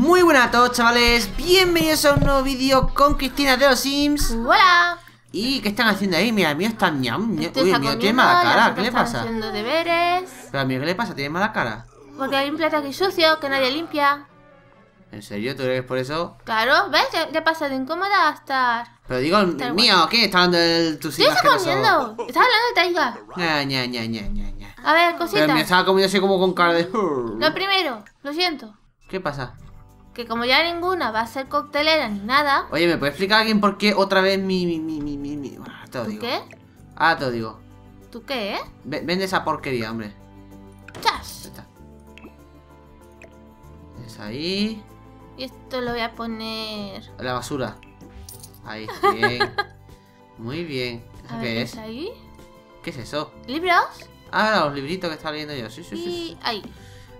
Muy buenas a todos chavales, bienvenidos a un nuevo vídeo con Cristina de los Sims ¡Hola! ¿Y qué están haciendo ahí? Mira, el mío está ñam, Uy, el mío tiene mala cara, ¿qué le pasa? haciendo deberes Pero a mí, ¿qué le pasa? ¿Tiene mala cara? Porque hay un plato aquí sucio que nadie limpia ¿En serio? ¿Tú eres por eso? Claro, ¿ves? Ya, pasa de incómoda hasta... Pero digo, el mío, ¿qué? ¿Está hablando de tus hijos? ¿Qué estás comiendo? ¿Estás hablando de Taiga? Ña, ña, ña, ña, ña, A ver, cosita Pero me estaba comiendo así como con cara de... Lo primero, lo siento ¿Qué pasa? que como ya ninguna va a ser coctelera ni nada... Oye, ¿me puede explicar alguien por qué otra vez mi... mi, mi, mi, mi, Ah, te lo ¿Tú qué? Ah, te lo digo. ¿Tú qué, eh? vende esa porquería, hombre. ¡Chas! Está. ahí. Y esto lo voy a poner... A la basura. Ahí, bien. Muy bien. ¿Eso qué es? ahí? ¿Qué es eso? ¿Libros? Ah, los libritos que estaba leyendo yo. Sí, sí, y... sí. Ahí.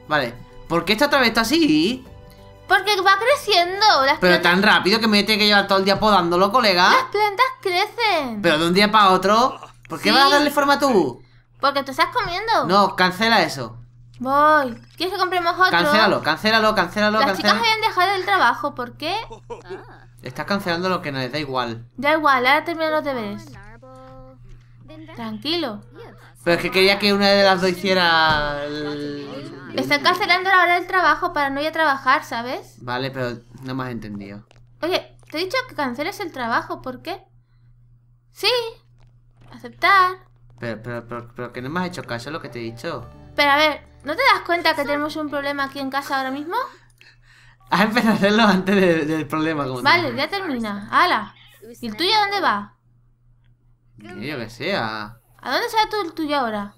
Vale. ¿Por qué esta otra vez está así? Porque va creciendo. Pero tan rápido que me tiene que llevar todo el día podándolo, colega. Las plantas crecen. Pero de un día para otro. ¿Por qué vas a darle forma tú? Porque te estás comiendo. No, cancela eso. Voy. ¿Quieres que compremos otro? Cancélalo, cancélalo, cancélalo. Las chicas habían dejado el trabajo. ¿Por qué? Ah. Estás cancelando lo que no les da igual. Da igual, ahora termino los deberes. Tranquilo. Pero es que quería que una de las dos hiciera el... Me están cancelando la hora del trabajo para no ir a trabajar, ¿sabes? Vale, pero no me has entendido. Oye, te he dicho que canceles el trabajo, ¿por qué? Sí, aceptar. Pero, pero, pero, que no me has hecho caso lo que te he dicho. Pero a ver, ¿no te das cuenta que tenemos un problema aquí en casa ahora mismo? Has ah, empezado hacerlo antes del problema. vale, ya termina. ¡Hala! ¿Y el tuyo a dónde va? Yo que sea. ¿A dónde sale tú el tuyo ahora?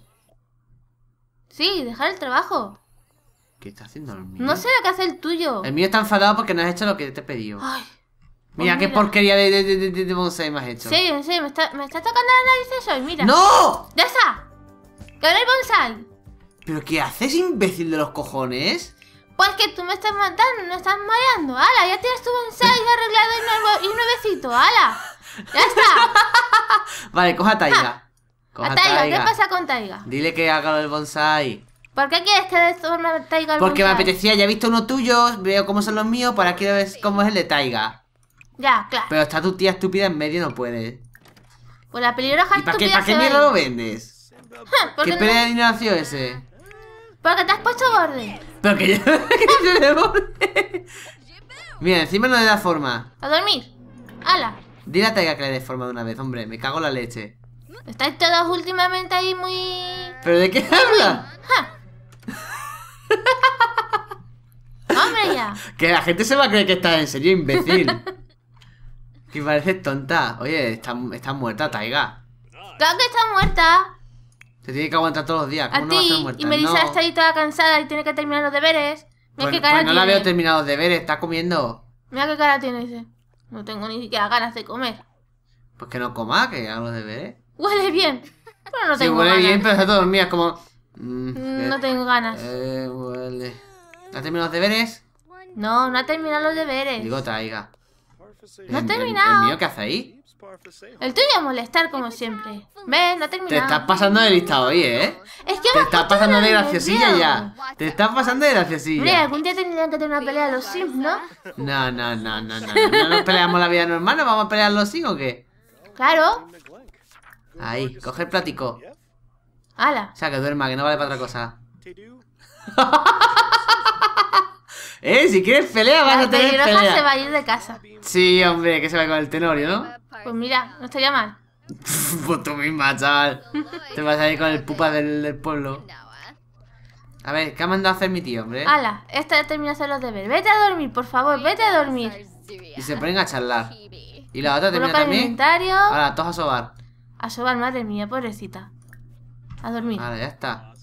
Sí, dejar el trabajo. ¿Qué está haciendo No sé lo que hace el tuyo. El mío está enfadado porque no has hecho lo que te he pedido. Ay. Mira, pues qué porquería de, bonsai me has hecho. Sí, sí, me está, me está tocando la nariz eso y mira. ¡No! ¡Ya está! ¡Con el bonsai! ¿Pero qué haces, imbécil de los cojones? Pues que tú me estás matando, no estás mareando. ¡Hala! Ya tienes tu bonsai arreglado y, nuevo, y nuevecito. ¡Hala! ¡Ya está! vale, coja Taiga. a Taiga, ¿qué pasa con Taiga? Dile que haga el bonsai. ¿Por qué quieres que de forma de taiga? Porque me apetecía, ya he visto uno tuyo, veo cómo son los míos, para quiero ver cómo es el de Taiga. Ya, claro. Pero está tu tía estúpida en medio, no puede Pues la pelirroja estúpida. ¿Para qué, ¿para qué mierda lo vendes? ¿Qué pelea de dinero ese? ese? Porque te has puesto borde. Pero qué yo. que borde. Mira, encima no le da forma. A dormir. ¡Hala! Dile a Taiga que le dé forma de una vez, hombre. Me cago en la leche. Estáis todos últimamente ahí muy. ¿Pero de qué habla? que la gente se va a creer que estás en serio, imbécil. que pareces tonta. Oye, estás está muerta, Taiga. Claro que está muerta. Te tiene que aguantar todos los días. a ti, Y me dice está ahí toda cansada y tiene que terminar los deberes. Mira pues cara pues no la veo terminado los deberes, está comiendo. Mira qué cara tiene ese. No tengo ni siquiera ganas de comer. Pues que no coma, que haga los deberes. Huele bien. Pero no huele bien, pero está todo como, Mm, mm, no tengo ganas. Eh, vale. ¿Has terminado los deberes? No, no ha terminado los deberes. Digo, traiga. No ha terminado. ¿El, mío qué hace ahí? El tuyo a molestar, como siempre. ¿Ves? No ha terminado. Te estás pasando de listado hoy, ¿eh? Es que Te estás pasando de graciosilla ya. Te estás pasando de graciosilla. algún día tendrían que tener una pelea los Sims, ¿no? No, no, no, no, no. ¿No nos peleamos la vida normal? no vamos a pelear los Sims o qué? Claro. Ahí, coge el plático ala O sea, que duerma, que no vale para otra cosa. eh, si quieres pelea, vas a tener pelea. se va a ir de casa. Sí, hombre, que se va con el tenorio, ¿no? Pues mira, no estaría mal. pues tú misma, chaval. Te vas a ir con el pupa del, pueblo. A ver, ¿qué ha mandado a hacer mi tío, hombre? Ala, Esta ya termina de hacer los deberes. Vete a dormir, por favor, vete a dormir. Y se ponen a charlar. Y la otra termina también. a sobar. A sobar, madre mía, pobrecita. A dormir. Vale, ya está.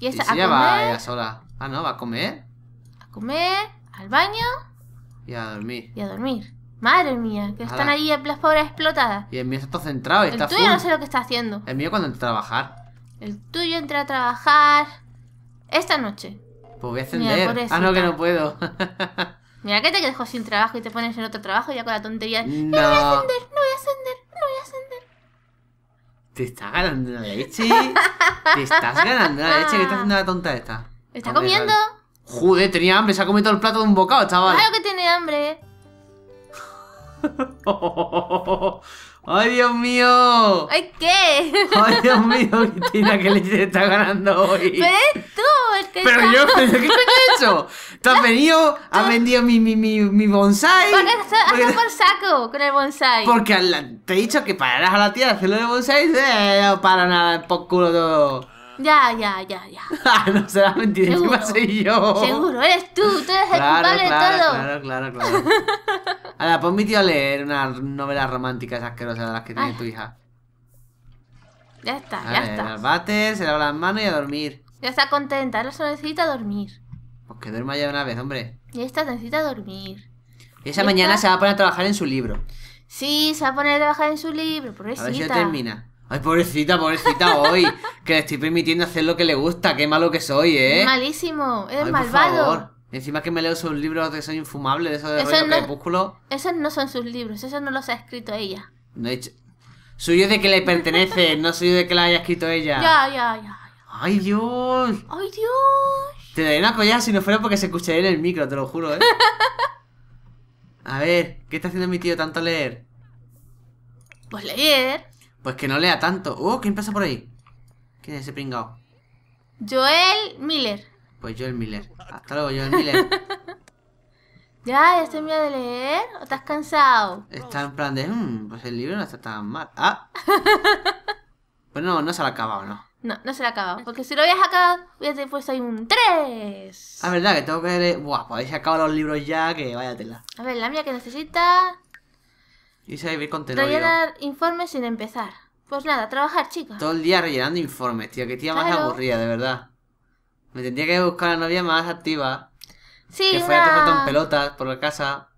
Y, esa, ¿Y si va ella sola. Ah, no, va a comer. A comer, al baño. Y a dormir. Y a dormir. Madre mía, que están ahí las pobres explotadas. Y el mío está todo centrado y el tuyo no sé lo que está haciendo. El mío cuando entra a trabajar. El tuyo entra a trabajar. Esta noche. Pues voy a encender. ah, no, que no puedo. Mira que te dejo sin trabajo y te pones en otro trabajo ya con la tontería. No, voy a ascender, no voy a ascender, no voy a ascender te estás ganando la leche. Te estás ganando la leche. ¿Qué está haciendo la tonta esta? ¿Está comiendo? Joder, tenía hambre. Se ha comido todo el plato de un bocado, chaval. Claro que tiene hambre. ¡Ay, Dios mío! ¿Ay qué? ¡Ay, Dios mío, Cristina, qué leche está ganando hoy! ¡Pero yo tú que ¡Pero yo! Tú has venido, has vendido mi, mi, mi, mi bonsai. ¿Por qué hecho por saco con el bonsai? Porque te he dicho que pararás a la tía de hacerlo de bonsai. Eh, no para nada, por culo todo. Ya, ya, ya, ya. Ah, no será mentira, Seguro. soy yo. Seguro, eres tú, tú eres el culpable de todo. Claro, claro, claro. Ahora, pon pues mi tío a leer una novela romántica asquerosas de las que tiene tu hija. Ya está, ya está. Bate, se lava las manos y a dormir. Ya está contenta, ahora solo necesita dormir que duerma ya una vez, hombre. Y esta necesita dormir. Y esa mañana se va a poner a trabajar en su libro. Sí, se va a poner a trabajar en su libro, pobrecita. A ver si termina. Ay, pobrecita, pobrecita hoy. que le estoy permitiendo hacer lo que le gusta. Qué malo que soy, ¿eh? Es malísimo. Eres Ay, malvado. Por favor. Encima que me leo sus libros de son infumables de esos de rollo no, Esos no son sus libros, esos no los ha escrito ella. No he hecho... Suyo de que le pertenece, no suyo de que la haya escrito ella. ya, ya. ya. ¡Ay, Dios! ¡Ay, Dios! Te daría una collada si no fuera porque se escucharía en el micro, te lo juro, ¿eh? A ver, ¿qué está haciendo mi tío tanto leer? Pues leer. Pues que no lea tanto. Oh, ¿quién pasa por ahí? ¿Quién es ese pringao? Joel Miller. Pues Joel Miller. Hasta luego, Joel Miller. ya, ya estoy miedo de leer. ¿O estás cansado? Está en plan de... Hmm, pues el libro no está tan mal. Ah. pues no, no se lo ha acabado, ¿no? No, no se la acaba. Porque si lo habías acabado, hubiese puesto ahí un 3. Ah, es verdad que tengo que. Eh, buah, pues habéis acabado los libros ya, que váyatela A ver, la mía que necesita. y vivir con Rellenar informes sin empezar. Pues nada, trabajar, chicas Todo el día rellenando informes, tío. Qué tía más aburrida, de verdad. Me tendría que buscar a la novia más activa. Sí, que fuera a tocar pelotas por la casa.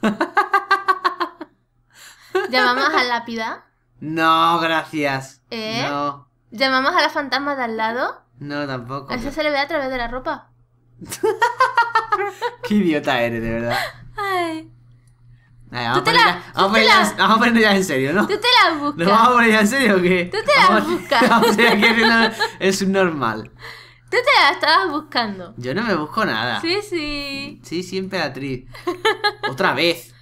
Llamamos a lápida. No, gracias. ¿Eh? No. ¿Llamamos a la fantasma de al lado? No, tampoco. ¿Eso se le ve a través de la ropa? Qué idiota eres, de verdad. Ay. vamos, a la, ya, vamos, en serio, ¿no? Tú te la buscas. ¿Nos vamos a poner ya en serio o qué? Tú te la buscas. Vamos a es normal. Tú te la estabas buscando. Yo no me busco nada. Sí, sí. Sí, sí, Emperatriz. Otra vez.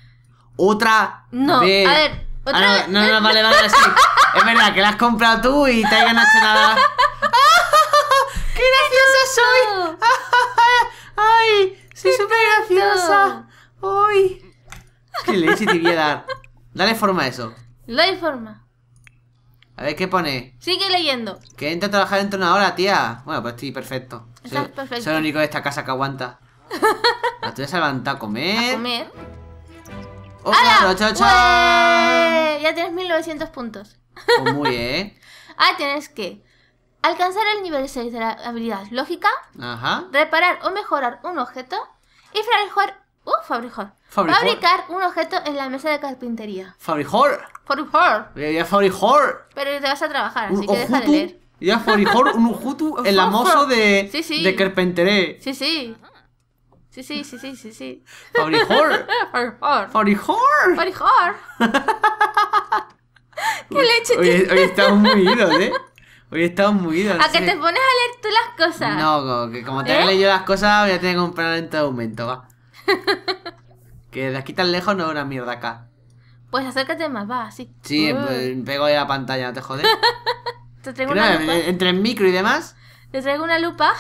Otra no, A ver, ah, no, no, no, vale, vale, sí. Es verdad que la has comprado tú y te has hecho nada. ¡Qué graciosa soy! ¡Ay! ¡Soy súper graciosa! ¡Ay! ¿Qué leche te voy a dar? Dale forma a eso. Le doy forma. A ver, ¿qué pone? Sigue leyendo. Que entra a trabajar dentro de una hora, tía. Bueno, pues estoy perfecto. Estás soy, perfecto. Soy el único de esta casa que aguanta. Estoy tuya se levantado a comer. A comer. ¡Hola! Ya tienes 1900 puntos. Oh, muy bien. ah, tienes que alcanzar el nivel 6 de la habilidad lógica, reparar o mejorar un objeto y fabricar, uh, fabricar, fabricar un objeto en la mesa de carpintería. Fabricar. Fabricar. Ya, Pero te vas a trabajar, así que deja de leer. Ya fabricar un ujutu el amoso de, de Sí, sí. Sí, sí, sí, sí, sí, sí. Fabrijor. Fabrijor. Fabrijor. Fabrijor. ¡Qué leche! Hoy, hoy estamos muy idos, ¿eh? Hoy estamos muy idos. ¿A que te pones a leer tú las cosas? No, como, que como te he ¿Eh? yo leído las cosas, voy a tener que comprar en todo momento, va. que de aquí tan lejos no es una mierda acá. Pues acércate más, va, sí Sí, pues, pego ahí la pantalla, no te jodes. te traigo una lupa. Entre el micro y demás. Te traigo una lupa.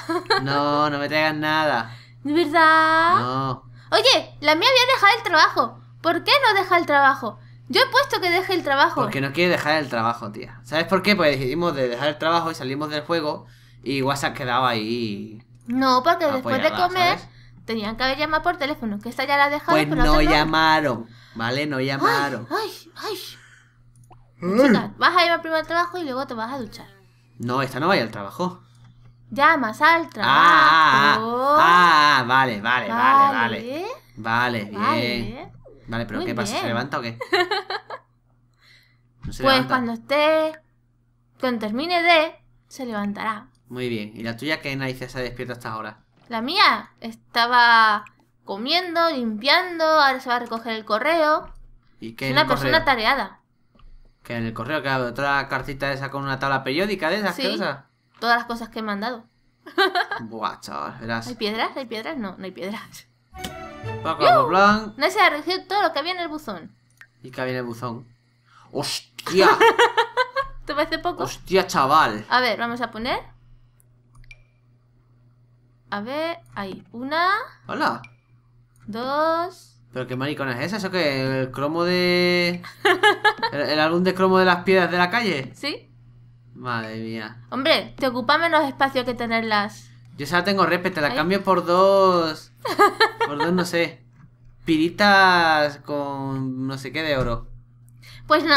no, no me traigas nada. ¿Verdad? No. Oye, la mía había dejado el trabajo. ¿Por qué no deja el trabajo? Yo he puesto que deje el trabajo. Porque no quiere dejar el trabajo, tía. ¿Sabes por qué? Pues decidimos de dejar el trabajo y salimos del juego y WhatsApp quedaba ahí. No, porque después de comer tenían que haber llamado por teléfono, que esta ya la dejaron. Pues no llamaron, ¿vale? No llamaron. Ay, ay, vas a ir al primer trabajo y luego te vas a duchar. No, esta no va a ir al trabajo más al ah, trabajo. Ah, ah, ah vale, vale, vale, vale. Vale, bien. Vale, pero ¿qué pasa? ¿Se levanta o qué? pues cuando esté. Cuando termine de. Se levantará. Muy bien. ¿Y la tuya qué narices se despierto hasta ahora? La mía estaba comiendo, limpiando, ahora se va a recoger el correo. ¿Y qué es una persona tareada. Que en el correo, que otra cartita esa con una tabla periódica de esas cosas todas las cosas que me han dado. Buah, chaval, verás. ¿Hay piedras? ¿Hay piedras? No, no hay piedras. Paco No se ha todo lo que había en el buzón. ¿Y qué había en el buzón? ¡Hostia! ¿Te parece poco? ¡Hostia, chaval! A ver, vamos a poner. A ver, hay una. ¡Hola! Dos. ¿Pero qué maricona es esa? ¿Eso qué? ¿El cromo de. ¿El, el álbum de cromo de las piedras de la calle? Sí. Madre mía. Hombre, te ocupa menos espacio que tenerlas. Yo ya la tengo respeto, la cambio por dos. Por dos, no sé. Piritas con no sé qué de oro. Pues no.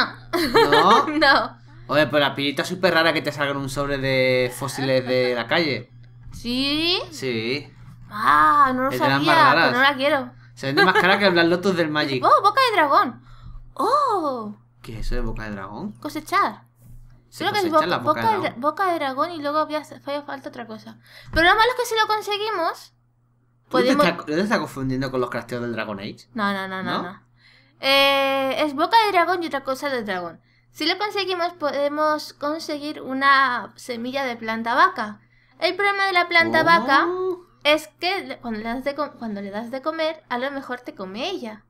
¿No? no. Oye, pero la pirita es súper rara que te salgan un sobre de fósiles de la calle. ¿Sí? Sí. Ah, no lo sabía, pues no la quiero. Se vende más cara que el Black Lotus del Magic. ¡Oh, boca de dragón! ¡Oh! ¿Qué es eso de boca de dragón? Cosechar. Creo que es boca, de, dragón y luego había, falta otra cosa. Pero lo malo es que si lo conseguimos. Podemos... confundiendo con los crafteos del Dragon Age? No, no, no, no. Eh, es boca de dragón y otra cosa de dragón. Si lo conseguimos, podemos conseguir una semilla de planta vaca. El problema de la planta oh. vaca es que cuando le, das de cuando le das de comer, a lo mejor te come ella.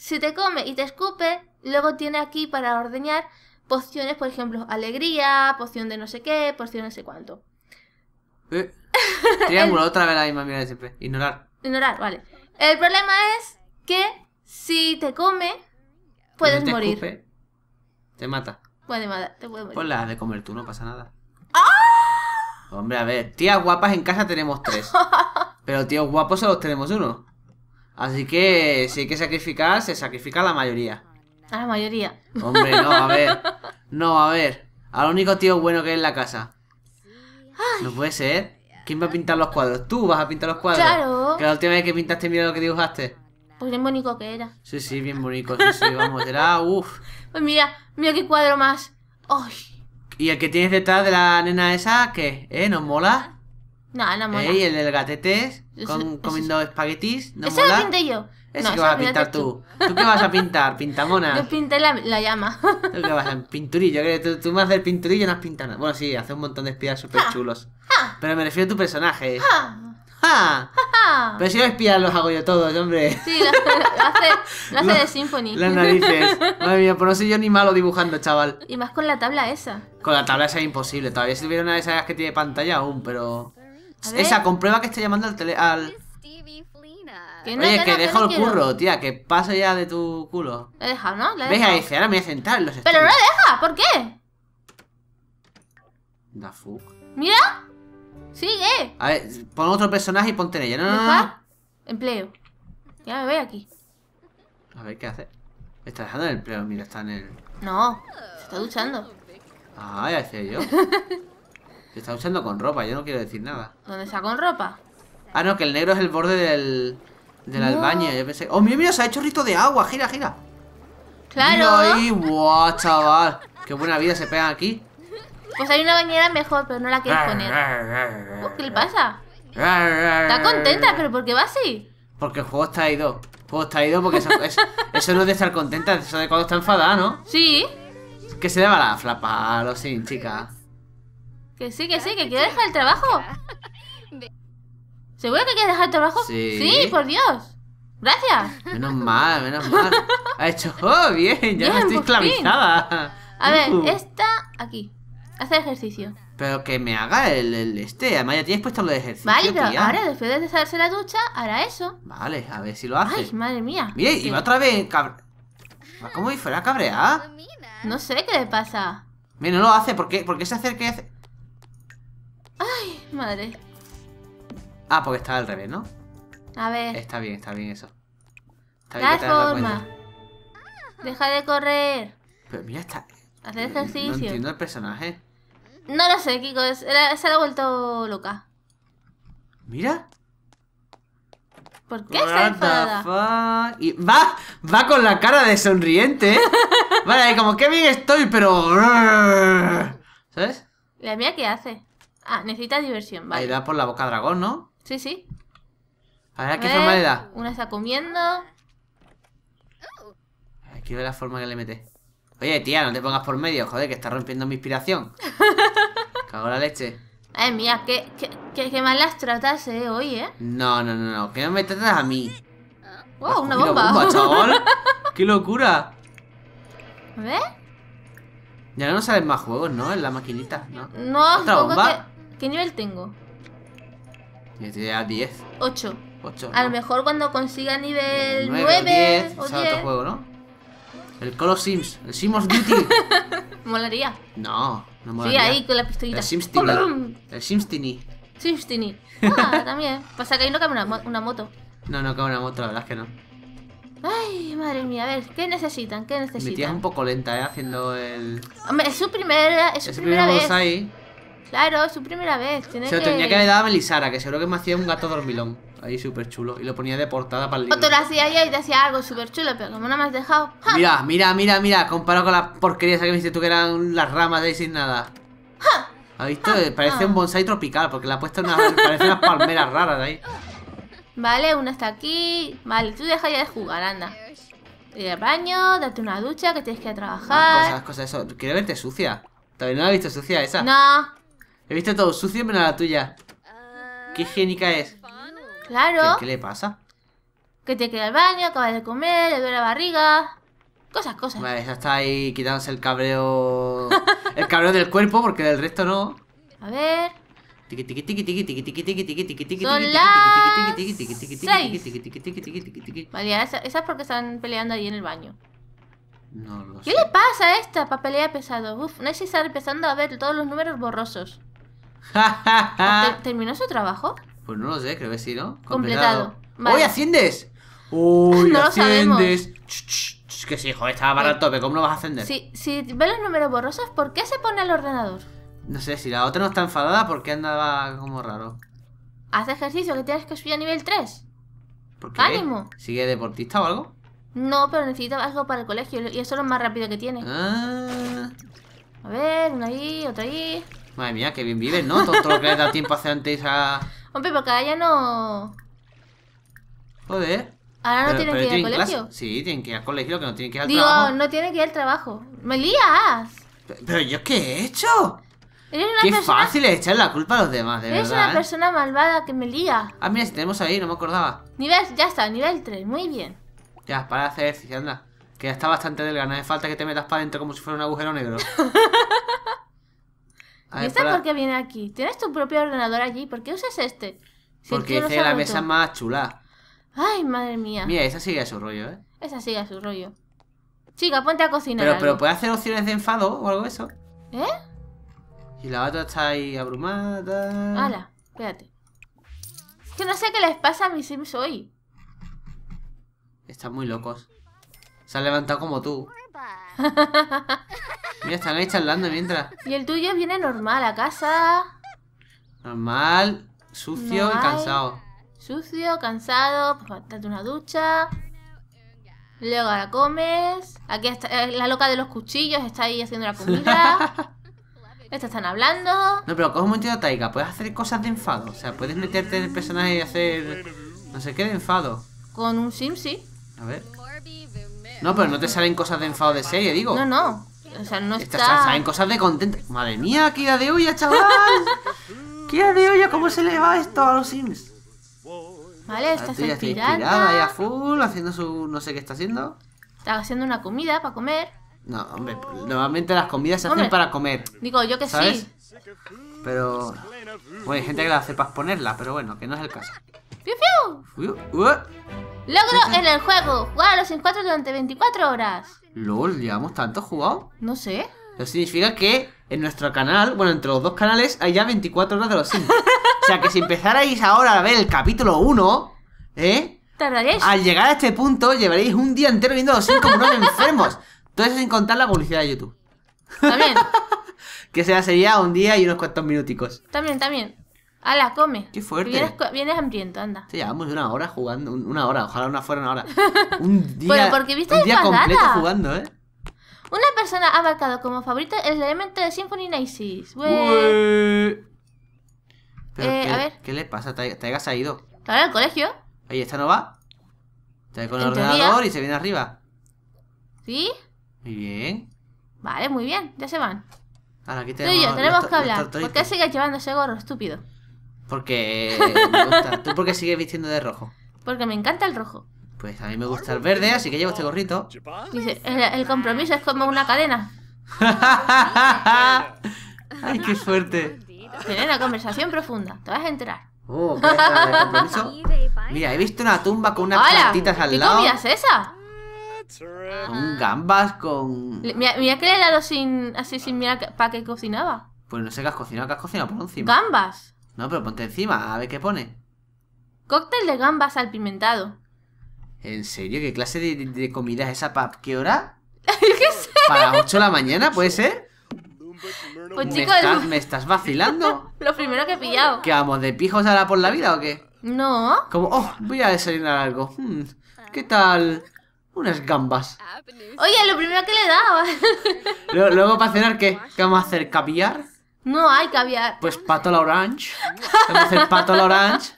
si te come y te escupe, luego tiene aquí para ordeñar pociones, por ejemplo, alegría, poción de no sé qué, poción de no sé cuánto. Eh, triángulo, otra vez la misma mira de siempre. Ignorar. Ignorar, vale. El problema es que si te come, puedes si te morir. Escupe, te mata. Puede matar, te puede morir. Pues la de comer tú, no pasa nada. ¡Ah! Hombre, a ver, tías guapas en casa tenemos tres. pero tíos guapos solo tenemos uno. Así que si hay que sacrificar, se sacrifica a la mayoría. A la mayoría. Hombre, no, a ver. No, a ver. Al único tío bueno que es en la casa. No puede ser. ¿Quién va a pintar los cuadros? Tú vas a pintar los cuadros. Claro. Que la última vez que pintaste, mira lo que dibujaste. Pues bien bonito que era. Sí, sí, bien bonito. Sí, sí, vamos, era uff. Pues mira, mira qué cuadro más. Ay. ¿Y el que tienes detrás de la nena esa, qué? ¿Eh? ¿No mola? No, no mola. ¿Eh? ¿Y el del gatete? Con, comiendo espaguetis? ¿No Eso lo pinté yo. Eso que vas a pintar tú. tú. qué vas a pintar? Pintamona. Yo pinté la, llama. ¿Tú qué vas a pinturillo? Tú, tú me haces pinturillo no has pintado nada. Bueno, sí, hace un montón de espías súper chulos. Pero me refiero a tu personaje. Pero si los espías los hago yo todos, hombre. Sí, lo hace, de Symphony. Las narices. Madre mía, pues no soy yo ni malo dibujando, chaval. Y más con la tabla esa. Con la tabla esa es imposible. Todavía si una de esas que tiene pantalla aún, pero... Esa, comprueba que está llamando al, tele al, que Oye, que, deja el curro, tía, que pase ya de tu culo. Lo he dejado, ¿no? Le he dice, ahora me voy a sentar los Pero no lo deja, ¿por qué? Da fuck. ¡Mira! ¡Sigue! A ver, pon otro personaje y ponte en ella. No, no, no. Empleo. Ya me voy aquí. A ver qué hace. Está dejando el empleo, mira, está en el. No, se está duchando. Ah, ya decía yo. se está duchando con ropa, yo no quiero decir nada. ¿Dónde está con ropa? Ah, no, que el negro es el borde del. De la no. yo pensé. ¡Oh, mira, mira! Se ha hecho rito de agua. Gira, gira. ¡Claro! Mira ahí! chaval! ¡Qué buena vida se pegan aquí! Pues hay una bañera mejor, pero no la quieres poner. Pues, ¿Qué le pasa? Está contenta, pero ¿por qué va así? Porque el juego está ido. El juego está ido porque eso, no es de estar contenta, eso de cuando está enfadada, ¿no? Sí. Que se le va la flapa o sin, chica. Que sí, que sí, que quiero dejar el trabajo. ¿Seguro que quieres dejar el trabajo? Sí. Sí, por Dios. Gracias. Menos mal, menos mal. Ha hecho oh, bien, ya estoy esclavizada. A ver, uh. esta aquí. Hacer ejercicio. Pero que me haga el, el este. Además, ya tienes puesto lo de ejercicio. Vale, pero ahora después de deshacerse la ducha, hará eso. Vale, a ver si lo hace. Ay, madre mía. bien y va otra vez cabre... ¿Cómo y fuera cabreada? No sé qué le pasa. Mira, no lo hace. ¿Por qué, se acerca hace? Ay, madre. Ah, porque está al revés, ¿no? A ver. Está bien, está bien eso. Está bien la forma. Deja de correr. Pero mira, está. Hacer eh, ejercicio. No, entiendo el personaje. No lo sé, Kiko. Se ha vuelto loca. Mira. ¿Por qué está enfadada? Y va, va con la cara de sonriente, ¿eh? vale, como que bien estoy, pero... ¿Sabes? La mía, ¿qué hace? Ah, necesita diversión, vale. Ahí da por la boca dragón, ¿no? Sí, sí. A ver, ¿qué forma le da? Una está comiendo. Aquí quiero la forma que le mete. Oye, tía, no te pongas por medio, joder, que está rompiendo mi inspiración. Cago la leche. Ay, mía, que, qué, mal las tratas, eh, hoy, eh. No, no, no, no, que no me tratas a mí. ¡Wow! una bomba. bomba chaval. ¡Qué locura! A ver. Ya no salen más juegos, ¿no? En la maquinita, ¿no? No, ¿Otra Que, ¿Qué nivel tengo? y 10. 8. A lo mejor cuando consiga nivel 9, o 10. O sea, juego, ¿no? El Call of Sims. El Sims of Duty. molaría. No, no molaría. Sí, ahí con la pistolita. El Sims Tini. Sims Tini. Ah, también. Pasa que ahí no cabe una, moto. No, no cabe una moto, la verdad es que no. Ay, madre mía, a ver, ¿qué necesitan? ¿Qué necesitan? Mi tía es un poco lenta, ¿eh? Haciendo el... Hombre, es su primera, es su primera vez. Ahí. Claro, su primera vez. Tiene Se tenía que haber dado a Melisara, que seguro que me hacía un gato dormilón. Ahí súper chulo. Y lo ponía de portada para el libro. O te lo hacía yo y te hacía algo súper chulo, pero como no me has dejado. Mira, mira, mira, mira. Comparado con la porquería que me hiciste tú que eran las ramas de ahí sin nada. Ha visto? Parece ah. un bonsai tropical, porque le ha puesto unas palmeras raras ahí. Vale, uno está aquí. Vale, tú deja ya de jugar, anda. Y al baño, date una ducha, que tienes que ir a trabajar. Ah, cosas, cosas, eso. Quiero verte sucia. Todavía no la visto sucia esa. No. He visto todo sucio menos la tuya. Qué higiénica es. Claro. ¿Qué, le pasa? Que te queda al baño, acaba de comer, le duele la barriga. Cosas, cosas. Vale, ya está ahí quitándose el cabreo. el cabreo del cuerpo, porque del resto no. A ver. Tiki tiki tiki tiki tiki tiki tiki tiki tiki tiki tiki Vale, esas porque están peleando ahí en el baño. No lo ¿Qué le pasa a esta pelear pesado? Uf, no sé si está empezando a ver todos los números borrosos. ¿Terminó su trabajo? Pues no lo sé, creo que sí, ¿no? Completado. ¡Uy, asciendes! ¡Uy, No asciendes! que sí, joder, estaba para el eh, tope, ¿cómo lo vas a ascender? Si, si ves los números borrosos, ¿por qué se pone el ordenador? No sé, si la otra no está enfadada, ¿por qué andaba como raro? Haz ejercicio que tienes que subir a nivel 3. ¿Por qué? ¡Ánimo! ¿Sigue deportista o algo? No, pero necesita algo para el colegio y eso es lo más rápido que tiene. Ah. A ver, una ahí, otra ahí. Madre mía, que bien vives, ¿no? Todo, lo que le da tiempo a hacer antes a... Hombre, porque ahora ya no... Joder. Ahora no tienen que ir al colegio. Sí, tienen que ir al colegio, que no tienen que ir al Digo, no tienen que ir al trabajo. ¡Me lías! ¿Pero, yo qué he hecho? Eres una Qué fácil es echar la culpa a los demás, de Eres verdad. Eres una ¿eh? persona malvada que me lía. Ah, mira, tenemos ahí, no me acordaba. Nivel, ya está, nivel 3, muy bien. Ya, para hacer ejercicio, anda. Que ya está bastante delgada, no hace falta que te metas para adentro como si fuera un agujero negro. ¿Y esta por qué viene aquí? ¿Tienes tu propio ordenador allí? ¿Por qué usas este? Porque es la mesa más chula. Ay, madre mía. Mira, esa sigue a su rollo, ¿eh? Esa sigue a su rollo. Chica, ponte a cocinar. Pero, pero puede hacer opciones de enfado o algo eso. ¿Eh? Y la otra está ahí abrumada. Hala, espérate. Yo no sé qué les pasa a mis sims hoy. Están muy locos. Se han levantado como tú. Mira, están ahí charlando mientras. ¿Y el tuyo viene normal a casa? Normal, sucio y cansado. Sucio, cansado, pues date una ducha. Luego ahora comes. Aquí está eh, la loca de los cuchillos, está ahí haciendo la comida. están hablando. No, pero coge un de Taiga, puedes hacer cosas de enfado. O sea, puedes meterte en el personaje y hacer. No sé qué de enfado. Con un sim, sí. A ver. No, pero no te salen cosas de enfado de serie, digo. No, no. O sea, no está... está... Salen cosas de contento. Madre mía, qué día de olla, chaval. qué día de olla, ¿cómo se le va esto a los Sims? Vale, está ahí a full, haciendo su... no sé qué está haciendo. Está haciendo una comida para comer. No, hombre, normalmente las comidas se hacen para comer. Digo, yo que sí. Pero... Bueno, hay gente que la hace para ponerla, pero bueno, que no es el caso. ¡Fiu, fiu! fiu Logro en el juego. Jugar a los 4 durante 24 horas. LOL, ¿llevamos tanto jugado? No sé. Eso significa que en nuestro canal, bueno, entre los dos canales, hay ya 24 horas de los Sims. o sea que si empezarais ahora a ver el capítulo 1, ¿eh? ¿Tardaréis? Al llegar a este punto, llevaréis un día entero viendo los Sims como unos enfermos. Todo eso sin contar la publicidad de YouTube. También. que sea, sería un día y unos cuantos minutos. También, también. Ala, come. Qué fuerte. Vienes, hambriento, anda. Sí, llevamos una hora jugando. Una hora, ojalá una fuera una hora. Un día, porque viste un día completo jugando, ¿eh? Una persona ha marcado como favorito el elemento de Symphony Nices. Eh, a ver. ¿Qué le pasa? ¿Te, te has ido? Claro, al colegio. ahí ¿esta no va? Está con el ordenador y se viene arriba. ¿Sí? Muy bien. Vale, muy bien. Ya se van. Ahora, aquí tenemos... Tú y yo tenemos que hablar. ¿Por qué sigues llevando ese gorro, estúpido? Porque me gusta. ¿Tú por qué sigues vistiendo de rojo? Porque me encanta el rojo. Pues a mí me gusta el verde, así que llevo este gorrito. el, compromiso es como una cadena. ¡Ay, qué suerte! Tener una conversación profunda, te vas a enterar. Oh, Mira, he visto una tumba con unas plantitas al lado. ¿Qué comías esa? Un gambas con. mira, que le he dado sin, así sin mirar para qué cocinaba. Pues no sé qué has cocinado, ¿qué has cocinado por encima? Gambas. No, pero ponte encima, a ver qué pone. Cóctel de gambas al pimentado. ¿En serio? ¿Qué clase de, comida es esa? ¿Para qué hora? ¿Qué ¿Para 8 de la mañana puede ser? Pues chicos, ¿Me, estás, vacilando? Lo primero que he pillado. ¿Qué vamos de pijos ahora por la vida o qué? No. Como, oh, voy a desayunar algo. Hmm, ¿Qué tal? Unas gambas. Oye, lo primero que le daba. luego, para cenar, ¿qué? ¿Qué vamos a hacer? capillar? No hay caviar. Pues pato la orange. Vamos a hacer pato la orange.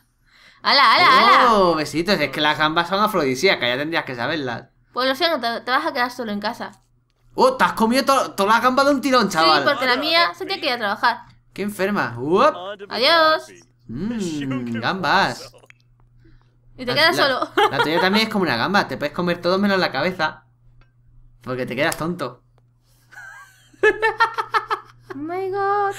¡Hala, hala, hala! Oh, besitos. Es que las gambas son afrodisíacas, ya tendrías que saberlas. Pues lo siento, te, te vas a quedar solo en casa. ¡Oh, te has comido todas la las gambas de un tirón, chaval! Sí, porque la mía se tiene que ir a trabajar. ¡Qué enferma! ¡Adiós! Mmm, gambas. Y te quedas solo. La tuya también es como una gamba. Te puedes comer todo menos la cabeza. Porque te quedas tonto. Oh my god.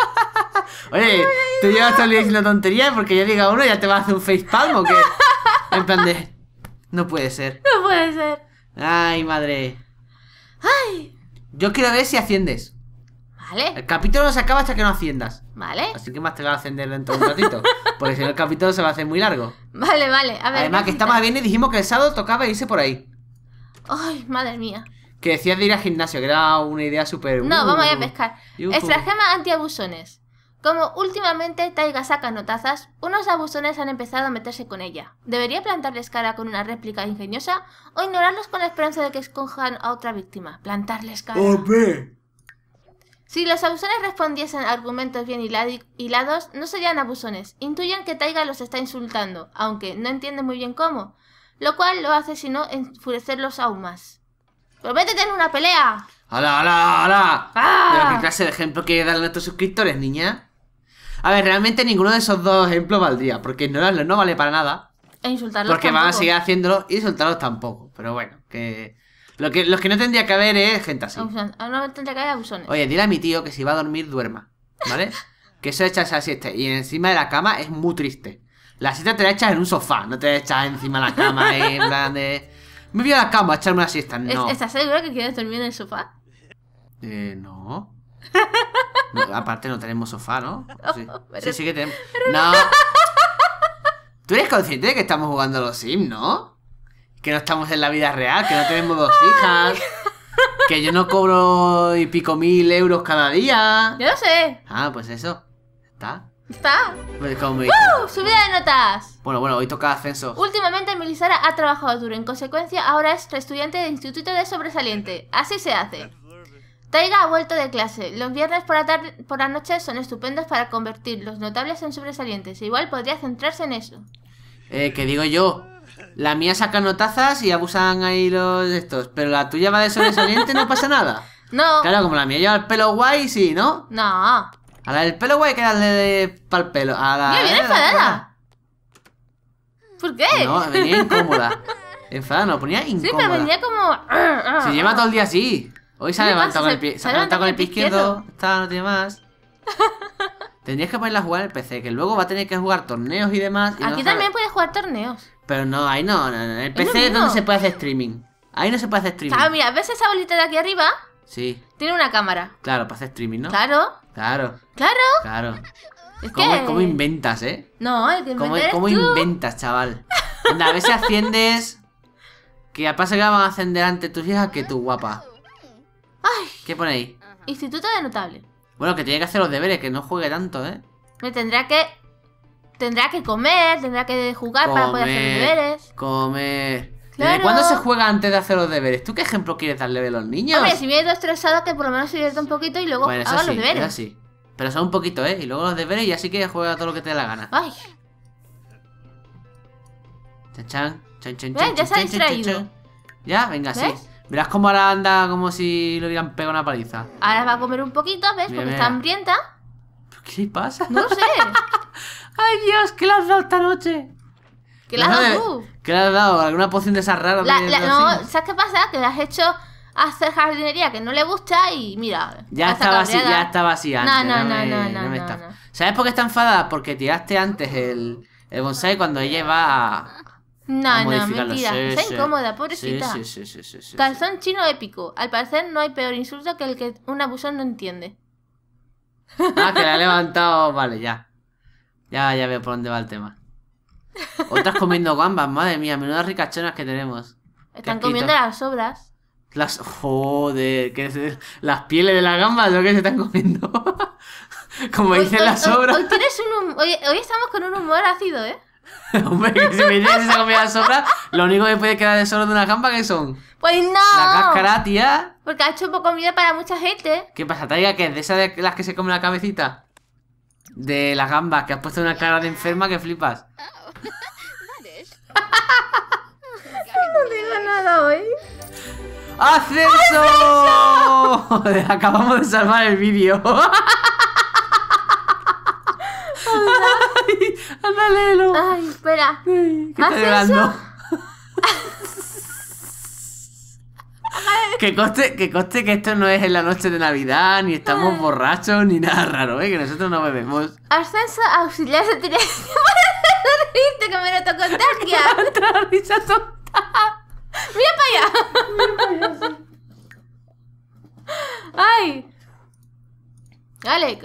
Oye, te llevas todo el día diciendo tonterías porque ya llega uno ya te va a hacer un facepalm o qué. En plan de. No puede ser. No puede ser. Ay, madre. Ay. Yo quiero ver si asciendes. Vale. El capítulo no se acaba hasta que no asciendas. Vale. Así que más te va a ascender dentro de un ratito. porque si no, el capítulo se va a hacer muy largo. Vale, vale. A ver. Además, que está más bien y dijimos que el sábado tocaba irse por ahí. Ay, madre mía. Que decías de ir al gimnasio, que era una idea súper... No, uh, vamos a ir a pescar. Yuhu. antiabusones. Como últimamente Taiga saca notazas, unos abusones han empezado a meterse con ella. ¿Debería plantarles cara con una réplica ingeniosa o ignorarlos con la esperanza de que escojan a otra víctima? Plantarles cara. ¡Hombre! Si los abusones respondiesen a argumentos bien hilados, no serían abusones. Intuyen que Taiga los está insultando, aunque no entiende muy bien cómo, lo cual lo hace sino enfurecerlos aún más. ¡Pero tener una pelea. ¡Hala, hala, hala! hala ah. Pero qué clase de ejemplo que dan nuestros suscriptores, niña. A ver, realmente ninguno de esos dos ejemplos valdría, porque ignorarlos no vale para nada. E insultarlos Porque van a seguir haciéndolo y insultarlos tampoco. Pero bueno, que... Lo que, los que no tendría que haber es gente así. Ah, no tendría que haber Oye, dile a mi tío que si va a dormir, duerma. ¿Vale? que eso echa a siesta. Y encima de la cama es muy triste. La cita te la echas en un sofá, no te la echas encima de la cama, ¿eh? en plan me voy a la cama a echarme una siesta. No. ¿Estás seguro que quieres dormir en el sofá? Eh, no. aparte no tenemos sofá, ¿no? Sí, sí, sí que tenemos. No. Tú eres consciente de que estamos jugando a los Sims, ¿no? Que no estamos en la vida real, que no tenemos dos hijas. Que yo no cobro y pico mil euros cada día. Yo lo sé. Ah, pues eso. Está. ¿Está? ¡Woo! ¡Subida de notas! Bueno, bueno, hoy toca ascenso. Últimamente Milisara ha trabajado duro. En consecuencia, ahora es estudiante de Instituto de Sobresaliente. Así se hace. Taiga ha vuelto de clase. Los viernes por la, tarde, por la noche son estupendos para convertir los notables en sobresalientes. Igual podría centrarse en eso. Eh, que digo yo. La mía saca notazas y abusan ahí los estos. Pero la tuya va de sobresaliente, no pasa nada. No. Claro, como la mía lleva el pelo guay, sí, ¿no? No. A la del pelo, güey, que darle de... pa'l pelo. A la. Mira, viene enfadada. ¿Por qué? No, venía incómoda. enfadada, no, ponía incómoda. Sí, pero venía como. Ah, ah, se lleva ah. todo el día así. Hoy se ha levantado con el pie. Se, con el pie izquierdo. Está, no tiene más. Tendrías que ponerla a jugar en el PC, que luego va a tener que jugar torneos y demás. Aquí también puedes jugar torneos. Pero no, ahí no. En el PC es donde se puede hacer streaming. Ahí no se puede hacer streaming. Ah, mira, ¿ves esa bolita de aquí arriba? Sí. Tiene una cámara. Claro, para hacer streaming, ¿no? Claro. Claro. Claro. Claro. Es ¿Cómo, inventas, eh? No, es que inventas, chaval? a ver si asciendes. Que a paso que van a ascender antes tus hijas que tú, guapa. Ay. ¿Qué pone ahí? Instituto de notable. Bueno, que tiene que hacer los deberes, que no juegue tanto, ¿eh? Me tendrá que. Tendrá que comer, tendrá que jugar para poder hacer los deberes. Comer cuándo se juega antes de hacer los deberes? ¿Tú qué ejemplo quieres darle a los niños? Hombre, si vienes estresada estresado, que por lo menos se divierta un poquito y luego bueno, haga los deberes. sí. Pero son un poquito, ¿eh? Y luego los deberes y así que juega todo lo que te dé la gana. Ay. Chan, chan, chan, chan, chan, ya se ha distraído. Ya, venga, sí. Verás cómo ahora anda como si le hubieran pegado una paliza. Ahora va a comer un poquito, ¿ves? Porque está hambrienta. ¿Qué pasa? No lo sé. Ay, Dios, ¿qué le has dado esta noche? ¿Qué le has dado ¿Alguna poción de esas raras? ¿sabes qué pasa? Que le has hecho hacer jardinería que no le gusta y mira. Ya estaba así, ya estaba así antes. No, no, no, no, ¿Sabes por qué está enfadada? Porque tiraste antes el, el bonsai cuando ella va a. No, no, mentira. está incómoda, pobrecita. Calzón chino épico. Al parecer no hay peor insulto que el que un abusón no entiende. Ah, que la ha levantado. Vale, ya. Ya, ya veo por dónde va el tema. Otras comiendo gambas, madre mía, menudas ricachonas que tenemos. Están comiendo las sobras. Las. Joder, que las pieles de las gambas, lo que se están comiendo. Como dicen las sobras. Hoy, estamos con un humor ácido, ¿eh? Hombre, si me dices esa comida sobra, lo único que puede quedar de sobra de una gamba, que son? Pues no. La cáscara, tía. Porque ha hecho un poco comida para mucha gente. ¿Qué pasa, Taiga? ¿Que es de esas de las que se come la cabecita? De las gambas, que has puesto una cara de enferma que flipas no digo nada hoy. Acceso. acabamos de salvar el vídeo. Ay, ándalelo. Ay, espera. ¿Qué está llorando? que coste, que coste que esto no es en la noche de Navidad, ni estamos borrachos, ni nada raro, ¿eh? Que nosotros no bebemos. Ascenso auxiliar de dirección. ¿Viste que me lo tocó Otra risa tonta. Mira para allá. Mira para allá. Ay. ¡Ale!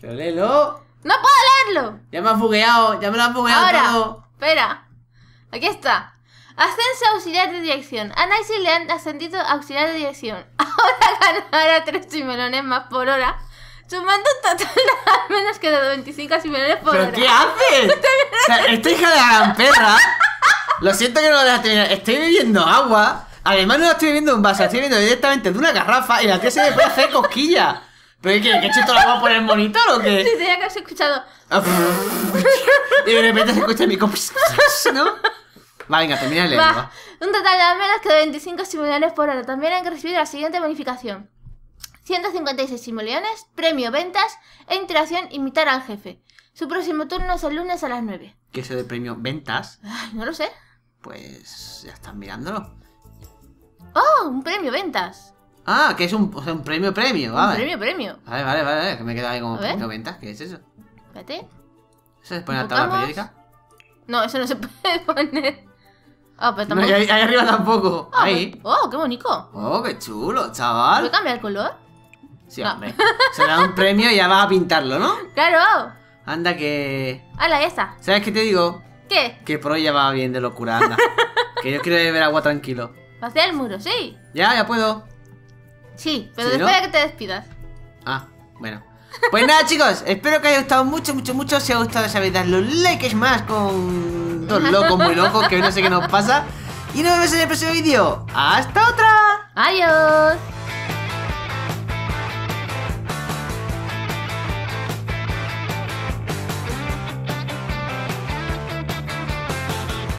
Pero No puedo leerlo. Ya me ha fugueado, ya me lo han fugueado Ahora, todo. Espera. Aquí está. Ascenso auxiliar de dirección. A Nice le han ascendido auxiliar de dirección. Ahora ganará tres chimelones más por hora Sumando un total al menos que de 25 similares por ¿Pero hora. qué haces? o sea, esta hija de la gran perra. Lo siento que no lo dejaste terminar. Estoy bebiendo agua. Además, no la estoy bebiendo en un vaso, estoy bebiendo directamente de una garrafa y la tía se me puede hacer cosquilla? ¿Pero qué? ¿Que hecho lo vamos a poner en monitor o qué? Sí, tenía que haber escuchado. y de repente se escucha mi compi. ¿No? Va, venga, termina el Un total de al menos que de 25 similares por hora. También han que recibir la siguiente bonificación. 156 simoleones, premio ventas e interacción imitar al jefe. Su próximo turno es el lunes a las 9. ¿Qué es el premio ventas? Ay, no lo sé. Pues ya están mirándolo. ¡Oh! Un premio ventas. Ah, que es un, un premio premio, vale. Un premio premio. Vale, vale, vale, que me he ahí como premio ventas. ¿Qué es eso? Espérate. ¿Eso se pone en la tabla periódica? No, eso no se puede poner. Ah, pero pues tampoco. ahí, arriba tampoco. Ah, ahí. Pues, oh, qué bonito. Oh, qué chulo, chaval. ¿Puedo cambiar el color? Sí, hombre. Se da un premio y ya vas a pintarlo, ¿no? Claro. Anda que... Hala, esa. ¿Sabes qué te digo? ¿Qué? Que por hoy ya va bien de locura, anda. que yo quiero beber agua tranquilo. Pasé el muro, sí. Ya, ya puedo. Sí, pero después de que te despidas. Ah, bueno. Pues nada, chicos, espero que haya gustado mucho, mucho, mucho. Si ha gustado, sabéis dar los likes más con dos locos muy locos que no sé qué nos pasa. Y nos vemos en el próximo vídeo. ¡Hasta otra! ¡Adiós!